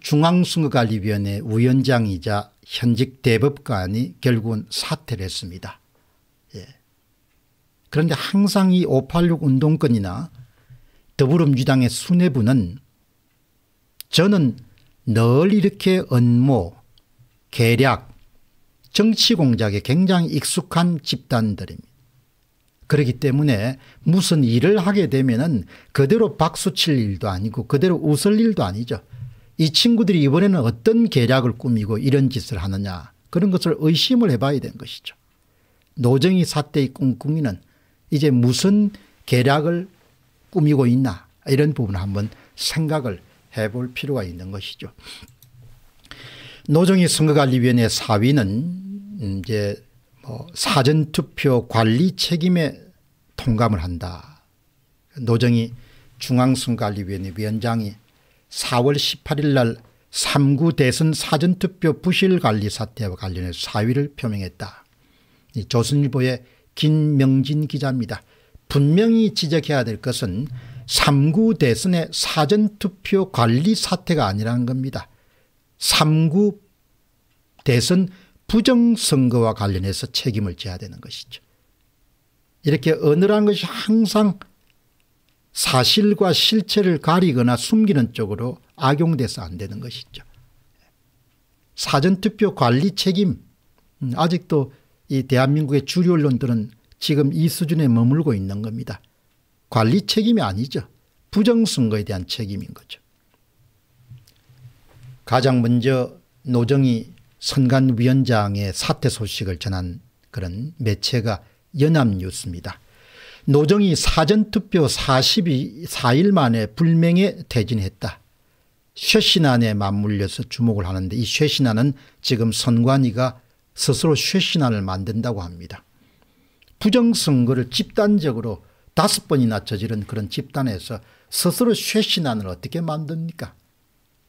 중앙선거관리위원회 위원장이자 현직 대법관이 결국은 사퇴를 했습니다. 예. 그런데 항상 이 586 운동권이나 더불어민주당의 수뇌부는 저는 늘 이렇게 언모, 계략, 정치공작에 굉장히 익숙한 집단들입니다. 그렇기 때문에 무슨 일을 하게 되면 그대로 박수칠 일도 아니고 그대로 웃을 일도 아니죠. 이 친구들이 이번에는 어떤 계략을 꾸미고 이런 짓을 하느냐 그런 것을 의심을 해봐야 된 것이죠. 노정희 사태의 꿍꿍이는 이제 무슨 계략을 꾸미고 있나 이런 부분을 한번 생각을 해볼 필요가 있는 것이죠. 노정희 선거관리위원회 사위는 이제 뭐 사전투표 관리 책임에 통감을 한다. 노정희 중앙선관리위원회 위원장이 4월 18일 날 3구 대선 사전투표 부실관리 사태와 관련해 사위를 표명했다. 조선일보의 김명진 기자입니다. 분명히 지적해야 될 것은 3구 대선의 사전투표 관리 사태가 아니라는 겁니다. 3구 대선 부정선거와 관련해서 책임을 져야 되는 것이죠. 이렇게 어느란 것이 항상 사실과 실체를 가리거나 숨기는 쪽으로 악용돼서 안 되는 것이죠. 사전투표 관리 책임 음, 아직도 이 대한민국의 주류 언론들은 지금 이 수준에 머물고 있는 겁니다. 관리 책임이 아니죠. 부정선거에 대한 책임인 거죠. 가장 먼저 노정희 선관위원장의 사퇴 소식을 전한 그런 매체가 연합뉴스입니다. 노정이 사전투표 44일 만에 불명예 퇴진했다. 쉐시난에 맞물려서 주목을 하는데 이 쉐시난은 지금 선관위가 스스로 쉐시난을 만든다고 합니다. 부정선거를 집단적으로 다섯 번이나 저지른 그런 집단에서 스스로 쉐시난을 어떻게 만듭니까?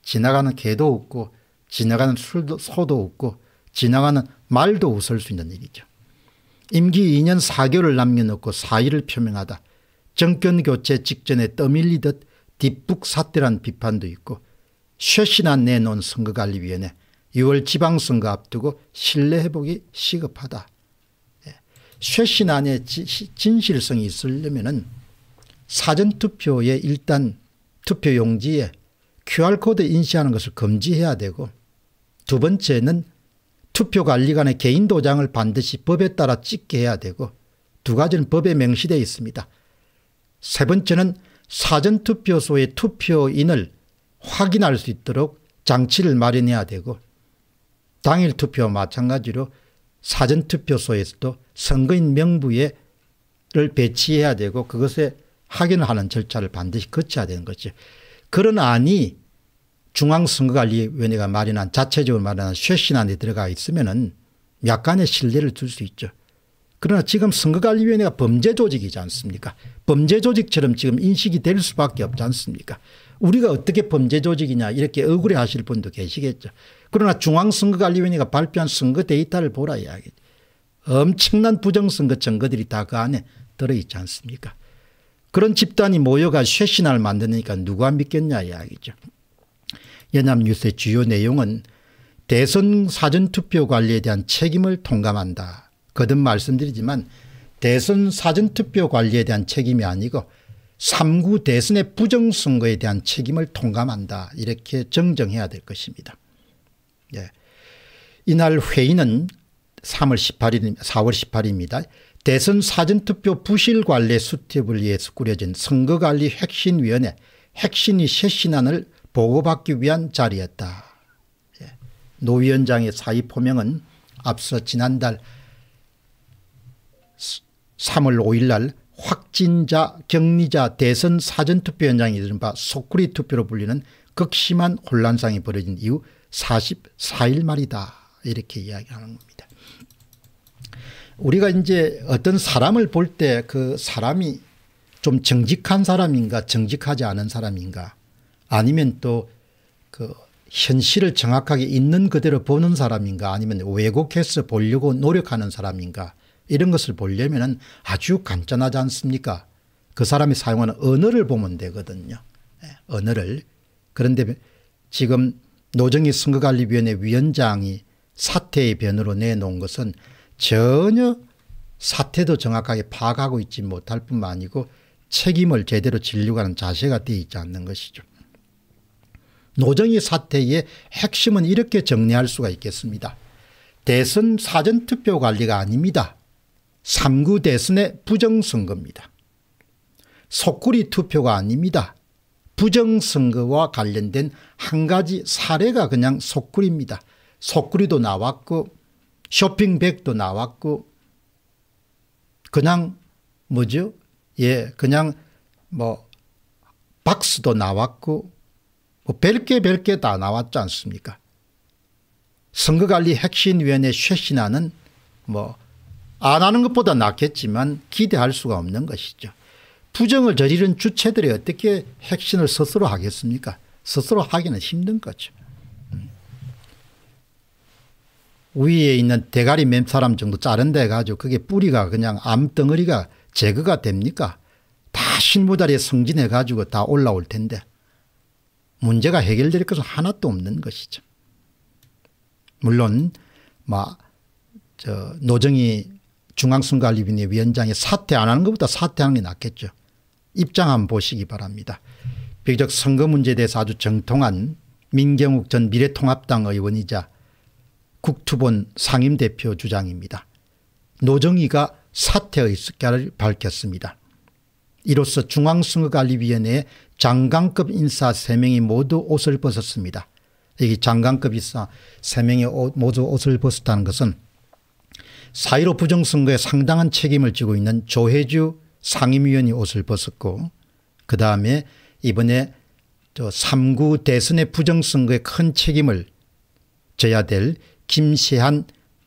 지나가는 개도 없고 지나가는 술도 소도 없고 지나가는 말도 웃을 수 있는 일이죠. 임기 2년 4개월을 남겨놓고 사의를 표명하다 정권 교체 직전에 떠밀리듯 뒷북 사태란 비판도 있고 쇄신안 내놓은 선거관리위원회 6월 지방선거 앞두고 신뢰회복이 시급하다. 예. 쇄신안의 진실성이 있으려면 사전투표에 일단 투표용지에 QR코드 인쇄하는 것을 금지해야 되고 두 번째는 투표관리관의 개인 도장을 반드시 법에 따라 찍게 해야 되고 두 가지는 법에 명시되어 있습니다. 세 번째는 사전투표소의 투표인을 확인할 수 있도록 장치를 마련해야 되고 당일 투표와 마찬가지로 사전투표소에서도 선거인 명부에를 배치해야 되고 그것에 확인을 하는 절차를 반드시 거쳐야 되는 거죠. 그런 안이 중앙선거관리위원회가 마련한 자체적으로 마련한 쇄신안에 들어가 있으면은 약간의 신뢰를 둘 수 있죠. 그러나 지금 선거관리위원회가 범죄 조직이지 않습니까? 범죄 조직처럼 지금 인식이 될 수밖에 없지 않습니까? 우리가 어떻게 범죄 조직이냐 이렇게 억울해 하실 분도 계시겠죠. 그러나 중앙선거관리위원회가 발표한 선거 데이터를 보라 이야기. 엄청난 부정선거 증거들이 다 그 안에 들어있지 않습니까? 그런 집단이 모여가 쇄신을 만드니까 누가 믿겠냐 이야기죠. 연합뉴스의 주요 내용은 대선 사전투표 관리에 대한 책임을 통감한다. 거듭 말씀드리지만 대선 사전투표 관리에 대한 책임이 아니고 3구 대선의 부정선거에 대한 책임을 통감한다. 이렇게 정정해야 될 것입니다. 예. 이날 회의는 3월 18일, 4월 18일입니다. 대선 사전투표 부실관리 수팁을 위해서 꾸려진 선거관리 혁신위원회 혁신이 쇄신안을 보고받기 위한 자리였다. 예. 노 위원장의 사의 포명은 앞서 지난달 3월 5일 날 확진자 격리자 대선 사전투표 현장에 이른 바 소쿠리 투표로 불리는 극심한 혼란상이 벌어진 이후 44일 말이다 이렇게 이야기하는 겁니다. 우리가 이제 어떤 사람을 볼 때 그 사람이 좀 정직한 사람인가 정직하지 않은 사람인가 아니면 또 그 현실을 정확하게 있는 그대로 보는 사람인가 아니면 왜곡해서 보려고 노력하는 사람인가 이런 것을 보려면 아주 간단하지 않습니까? 그 사람이 사용하는 언어를 보면 되거든요. 예, 언어를. 그런데 지금 노정희 선거관리위원회 위원장이 사태의 변으로 내놓은 것은 전혀 사태도 정확하게 파악하고 있지 못할 뿐만 아니고 책임을 제대로 진료하는 자세가 되어 있지 않는 것이죠. 노정희 사태의 핵심은 이렇게 정리할 수가 있겠습니다. 대선 사전투표 관리가 아닙니다. 3구 대선의 부정선거입니다. 속구리 투표가 아닙니다. 부정선거와 관련된 한 가지 사례가 그냥 속구리입니다. 속구리도 나왔고 쇼핑백도 나왔고 그냥 뭐죠? 예, 그냥 뭐 박스도 나왔고 뭐 별게 별게 다 나왔지 않습니까? 선거관리 혁신위원회 쇄신안은 뭐안 하는 것보다 낫겠지만 기대할 수가 없는 것이죠. 부정을 저지른 주체들이 어떻게 혁신을 스스로 하겠습니까? 스스로 하기는 힘든 거죠. 음. 위에 있는 대가리 맴사람 정도 자른 데 가지고 그게 뿌리가 그냥 암덩어리가 제거가 됩니까? 다 신무다리에 성진해 가지고 다 올라올 텐데 문제가 해결될 것은 하나도 없는 것이죠. 물론 뭐저 노정이 중앙순관리위원회 위원장이 사퇴 안 하는 것보다 사퇴하는 게 낫겠죠. 입장 한번 보시기 바랍니다. 비교적 선거 문제에 대해서 아주 정통한 민경욱 전 미래통합당 의원이자 국투본 상임대표 주장입니다. 노정희가 사퇴의 습관을 밝혔습니다. 이로써 중앙선거관리위원회 장관급 인사 3명이 모두 옷을 벗었습니다. 여기 장관급 인사 3명이 모두 옷을 벗었다는 것은 사1로 부정선거에 상당한 책임을 지고 있는 조혜주 상임위원이 옷을 벗었고 그 다음에 이번에 저 3구 대선의 부정선거에 큰 책임을 져야 될 김시한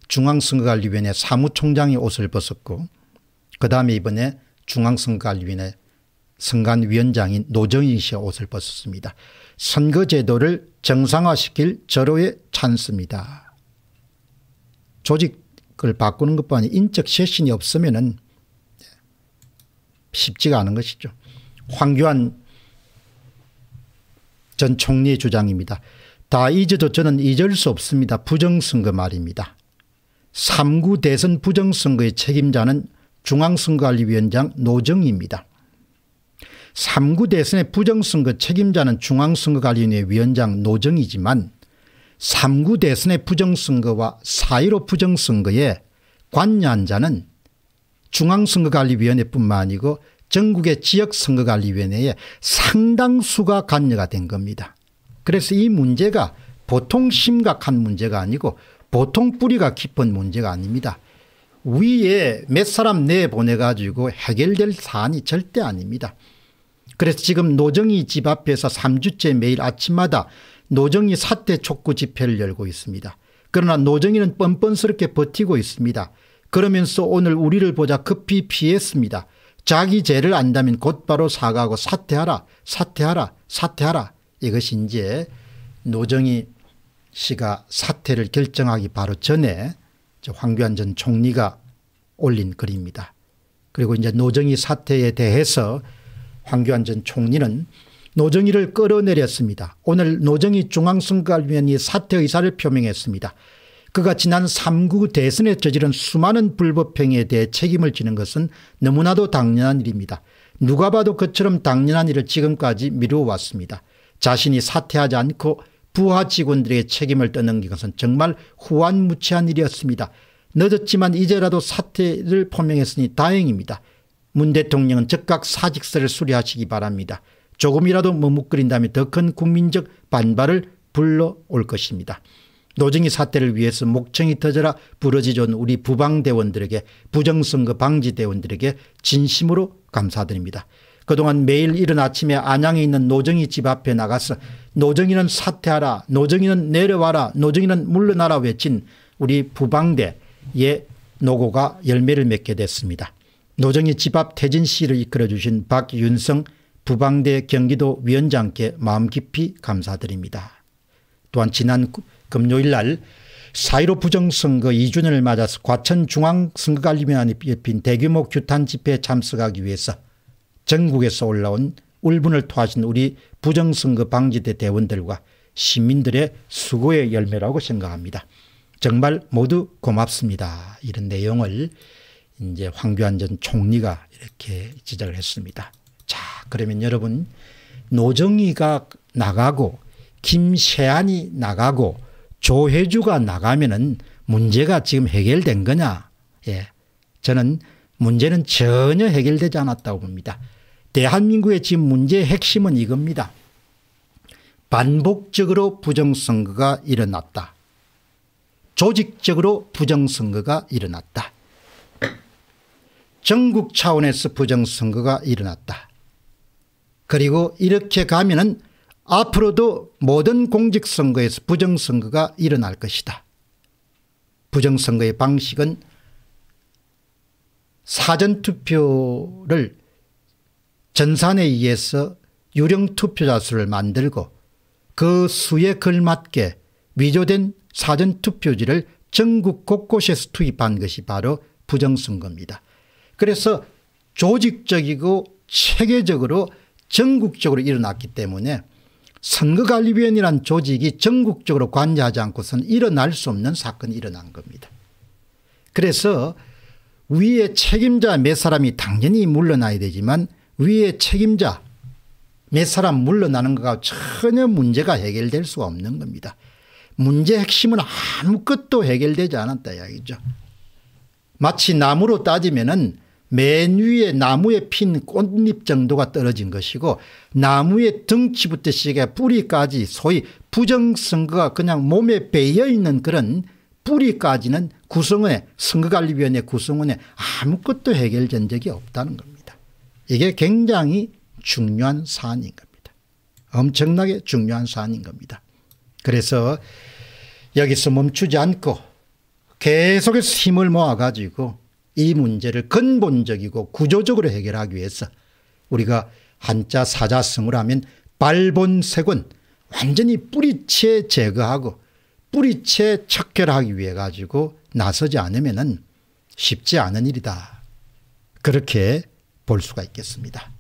중앙선거관리위원회 사무총장이 옷을 벗었고 그 다음에 이번에 중앙선관위원회 선관위원장인 노정인 씨의 옷을 벗었습니다. 선거제도를 정상화시킬 절호의 찬스니다 조직을 바꾸는 것뿐 아 인적 쇄신이 없으면 쉽지가 않은 것이죠. 황교안 전 총리의 주장입니다. 다 잊어도 저는 잊을 수 없습니다. 부정선거 말입니다. 3구 대선 부정선거의 책임자는 중앙선거관리위원장 노정희입니다. 3구 대선의 부정선거 책임자는 중앙선거관리위원회 위원장 노정이지만 3구 대선의 부정선거와 4.15 부정선거에 관여한 자는 중앙선거관리위원회뿐만 아니고 전국의 지역선거관리위원회에 상당수가 관여가 된 겁니다. 그래서 이 문제가 보통 심각한 문제가 아니고 보통 뿌리가 깊은 문제가 아닙니다. 위에 몇 사람 내보내가지고 해결될 사안이 절대 아닙니다. 그래서 지금 노정희 집 앞에서 3주째 매일 아침마다 노정희 사태 촉구 집회를 열고 있습니다. 그러나 노정희는 뻔뻔스럽게 버티고 있습니다. 그러면서 오늘 우리를 보자 급히 피했습니다. 자기 죄를 안다면 곧바로 사과하고 사퇴하라 사퇴하라 사퇴하라 이것이 이제 노정희 씨가 사퇴를 결정하기 바로 전에 황교안 전 총리가 올린 글입니다. 그리고 이제 노정희 사태에 대해서 황교안 전 총리는 노정희를 끌어내렸습니다. 오늘 노정희 중앙선관위원이 사퇴 의사를 표명했습니다. 그가 지난 3구 대선에 저지른 수많은 불법행위에 대해 책임을 지는 것은 너무나도 당연한 일입니다. 누가 봐도 그처럼 당연한 일을 지금까지 미루어 왔습니다. 자신이 사퇴하지 않고 부하 직원들에게 책임을 떠넘긴 것은 정말 후한무치한 일이었습니다. 늦었지만 이제라도 사태를 포명했으니 다행입니다. 문 대통령은 즉각 사직서를 수리하시기 바랍니다. 조금이라도 머뭇거린다면 더 큰 국민적 반발을 불러올 것입니다. 노정희 사태를 위해서 목청이 터져라 부러지존 우리 부방대원들에게 부정선거 방지대원들에게 진심으로 감사드립니다. 그동안 매일 이른 아침에 안양에 있는 노정이집 앞에 나가서 노정이는 사퇴하라 노정이는 내려와라 노정이는 물러나라 외친 우리 부방대의 노고가 열매를 맺게 됐습니다. 노정이집 앞 태진 씨를 이끌어주신 박윤성 부방대 경기도 위원장께 마음 깊이 감사드립니다. 또한 지난 금요일 날 사이로 부정선거 2주년을 맞아서 과천중앙선거관리위원회 옆인 대규모 규탄 집회에 참석하기 위해서 전국에서 올라온 울분을 토하신 우리 부정선거 방지대 대원들과 시민들의 수고의 열매라고 생각합니다. 정말 모두 고맙습니다. 이런 내용을 이제 황교안 전 총리가 이렇게 지적을 했습니다. 자, 그러면 여러분 노정희가 나가고 김세안이 나가고 조혜주가 나가면은 문제가 지금 해결된 거냐? 예. 저는 문제는 전혀 해결되지 않았다고 봅니다. 대한민국의 지금 문제의 핵심은 이겁니다. 반복적으로 부정선거가 일어났다. 조직적으로 부정선거가 일어났다. 전국 차원에서 부정선거가 일어났다. 그리고 이렇게 가면 은 앞으로도 모든 공직선거에서 부정선거가 일어날 것이다. 부정선거의 방식은 사전투표를 전산에 의해서 유령 투표자 수를 만들고 그 수에 걸맞게 위조된 사전 투표지를 전국 곳곳에서 투입한 것이 바로 부정선거입니다. 그래서 조직적이고 체계적으로 전국적으로 일어났기 때문에 선거관리위원회란 조직이 전국적으로 관여하지 않고서는 일어날 수 없는 사건이 일어난 겁니다. 그래서 위의 책임자 몇 사람이 당연히 물러나야 되지만 위에 책임자 몇 사람 물러나는 것과 전혀 문제가 해결될 수 없는 겁니다. 문제 핵심은 아무것도 해결되지 않았다 이야기죠. 마치 나무로 따지면은 맨 위에 나무에 핀 꽃잎 정도가 떨어진 것이고 나무의 등치부터 시작해 뿌리까지 소위 부정선거가 그냥 몸에 배어 있는 그런 뿌리까지는 구성원의 선거관리위원회 구성원의 아무것도 해결된 적이 없다는 겁니다. 이게 굉장히 중요한 사안인 겁니다. 엄청나게 중요한 사안인 겁니다. 그래서 여기서 멈추지 않고 계속해서 힘을 모아가지고 이 문제를 근본적이고 구조적으로 해결하기 위해서 우리가 한자 사자성으 하면 발본색은 완전히 뿌리채 제거하고 뿌리채 척결하기 위해 가지고 나서지 않으면 쉽지 않은 일이다. 그렇게 볼 수가 있겠습니다.